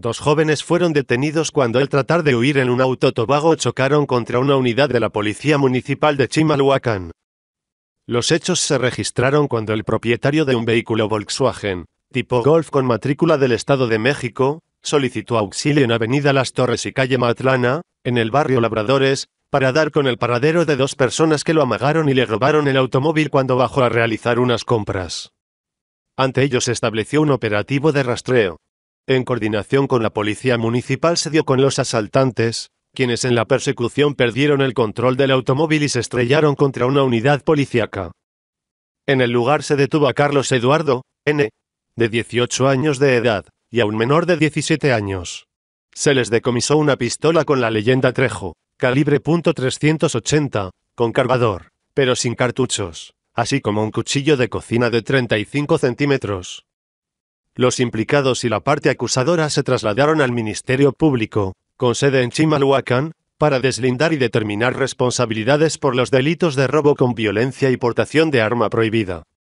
Dos jóvenes fueron detenidos cuando al tratar de huir en un auto tobago chocaron contra una unidad de la Policía Municipal de Chimalhuacán. Los hechos se registraron cuando el propietario de un vehículo Volkswagen, tipo Golf con matrícula del Estado de México, solicitó auxilio en Avenida Las Torres y Calle Matlana, en el barrio Labradores, para dar con el paradero de dos personas que lo amagaron y le robaron el automóvil cuando bajó a realizar unas compras. Ante ellos estableció un operativo de rastreo en coordinación con la policía municipal se dio con los asaltantes, quienes en la persecución perdieron el control del automóvil y se estrellaron contra una unidad policíaca. En el lugar se detuvo a Carlos Eduardo, N., de 18 años de edad, y a un menor de 17 años. Se les decomisó una pistola con la leyenda Trejo, calibre .380, con cargador, pero sin cartuchos, así como un cuchillo de cocina de 35 centímetros. Los implicados y la parte acusadora se trasladaron al Ministerio Público, con sede en Chimalhuacán, para deslindar y determinar responsabilidades por los delitos de robo con violencia y portación de arma prohibida.